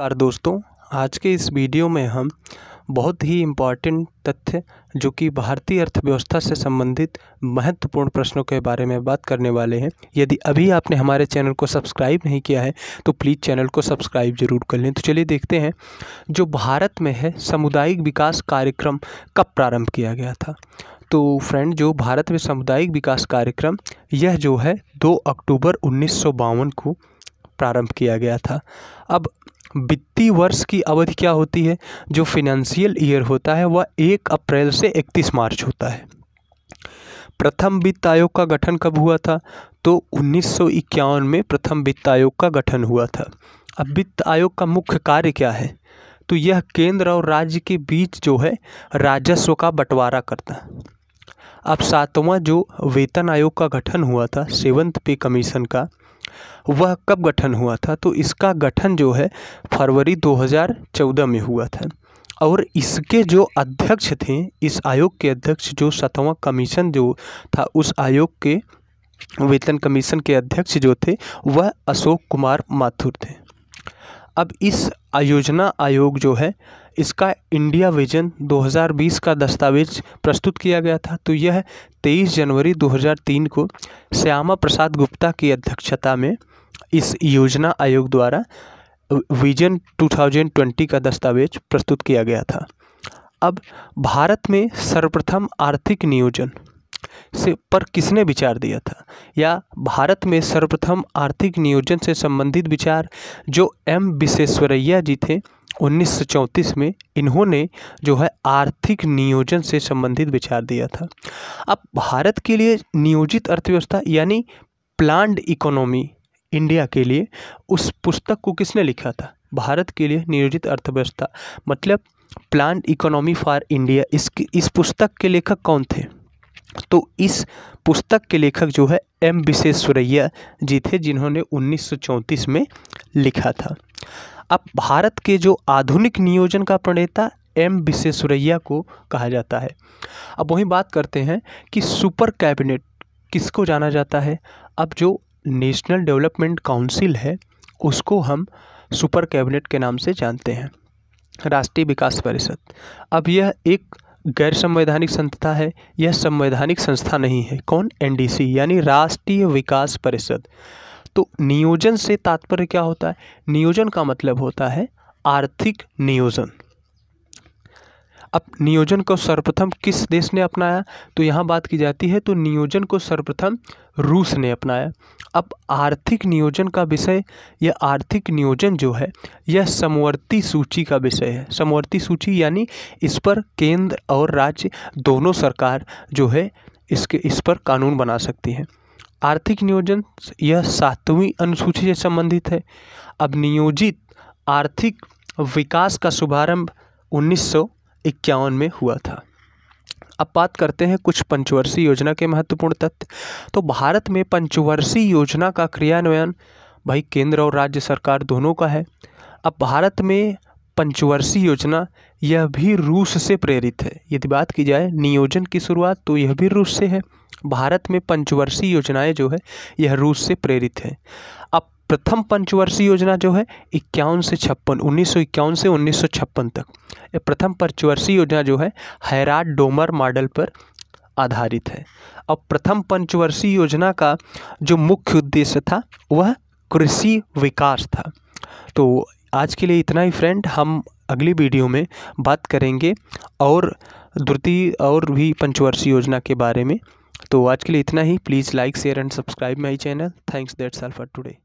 नमस्कार दोस्तों आज के इस वीडियो में हम बहुत ही इम्पॉर्टेंट तथ्य जो कि भारतीय अर्थव्यवस्था से संबंधित महत्वपूर्ण प्रश्नों के बारे में बात करने वाले हैं यदि अभी आपने हमारे चैनल को सब्सक्राइब नहीं किया है तो प्लीज़ चैनल को सब्सक्राइब जरूर कर लें तो चलिए देखते हैं जो भारत में है सामुदायिक विकास कार्यक्रम कब प्रारंभ किया गया था तो फ्रेंड जो भारत में सामुदायिक विकास कार्यक्रम यह जो है दो अक्टूबर उन्नीस को प्रारंभ किया गया था अब वित्तीय वर्ष की अवधि क्या होती है जो फिनेंशियल ईयर होता है वह एक अप्रैल से इकतीस मार्च होता है प्रथम वित्त आयोग का गठन कब हुआ था तो उन्नीस में प्रथम वित्त आयोग का गठन हुआ था अब वित्त आयोग का मुख्य कार्य क्या है तो यह केंद्र और राज्य के बीच जो है राजस्व का बंटवारा करता है अब सातवां जो वेतन आयोग का गठन हुआ था सेवंथ पे कमीशन का वह कब गठन हुआ था तो इसका गठन जो है फरवरी 2014 में हुआ था और इसके जो अध्यक्ष थे इस आयोग के अध्यक्ष जो सतवां कमीशन जो था उस आयोग के वेतन कमीशन के अध्यक्ष जो थे वह अशोक कुमार माथुर थे अब इस आयोजना आयोग जो है इसका इंडिया विजन 2020 का दस्तावेज प्रस्तुत किया गया था तो यह 23 जनवरी 2003 को श्यामा प्रसाद गुप्ता की अध्यक्षता में इस योजना आयोग द्वारा विजन 2020 का दस्तावेज प्रस्तुत किया गया था अब भारत में सर्वप्रथम आर्थिक नियोजन से पर किसने विचार दिया था या भारत में सर्वप्रथम आर्थिक नियोजन से संबंधित विचार जो एम विश्वेश्वरैया जी थे 1934 में इन्होंने जो है आर्थिक नियोजन से संबंधित विचार दिया था अब भारत के लिए नियोजित अर्थव्यवस्था यानी प्लान्ड इकोनॉमी इंडिया के लिए उस पुस्तक को किसने लिखा था भारत के लिए नियोजित अर्थव्यवस्था मतलब प्लान इकोनॉमी फॉर इंडिया इस इस पुस्तक के लेखक कौन थे तो इस पुस्तक के लेखक जो है एम सुरैया जी थे जिन्होंने 1934 में लिखा था अब भारत के जो आधुनिक नियोजन का प्रणेता एम विश्वेश्वरैया को कहा जाता है अब वहीं बात करते हैं कि सुपर कैबिनेट किसको जाना जाता है अब जो नेशनल डेवलपमेंट काउंसिल है उसको हम सुपर कैबिनेट के नाम से जानते हैं राष्ट्रीय विकास परिषद अब यह एक गैर संवैधानिक संस्था है यह संवैधानिक संस्था नहीं है कौन एनडीसी यानी राष्ट्रीय विकास परिषद तो नियोजन से तात्पर्य क्या होता है नियोजन का मतलब होता है आर्थिक नियोजन अब नियोजन को सर्वप्रथम किस देश ने अपनाया तो यहाँ बात की जाती है तो नियोजन को सर्वप्रथम रूस ने अपनाया अब आर्थिक नियोजन का विषय या आर्थिक नियोजन जो है यह समवर्ती सूची का विषय है समवर्ती सूची यानी इस पर केंद्र और राज्य दोनों सरकार जो है इसके इस पर कानून बना सकती है आर्थिक नियोजन यह सातवीं अनुसूची से संबंधित है अब नियोजित आर्थिक विकास का शुभारंभ उन्नीस में हुआ था अब बात करते हैं कुछ पंचवर्षीय योजना के महत्वपूर्ण तथ्य तो भारत में पंचवर्षीय योजना का क्रियान्वयन भाई केंद्र और राज्य सरकार दोनों का है अब भारत में पंचवर्षीय योजना यह भी रूस से प्रेरित है यदि बात की जाए नियोजन की शुरुआत तो यह भी रूस से है भारत में पंचवर्षीय योजनाएं जो है यह रूस से प्रेरित है अब प्रथम पंचवर्षीय योजना जो है इक्यावन से छप्पन उन्नीस सौ इक्यावन से उन्नीस सौ छप्पन तक यह प्रथम पंचवर्षीय योजना जो है हैराट डोमर मॉडल पर आधारित है अब प्रथम पंचवर्षीय योजना का जो मुख्य उद्देश्य था वह कृषि विकास था तो आज के लिए इतना ही फ्रेंड हम अगली वीडियो में बात करेंगे और द्वितीय और भी पंचवर्षीय योजना के बारे में तो आज के लिए इतना ही please like share and subscribe my channel thanks that's all for today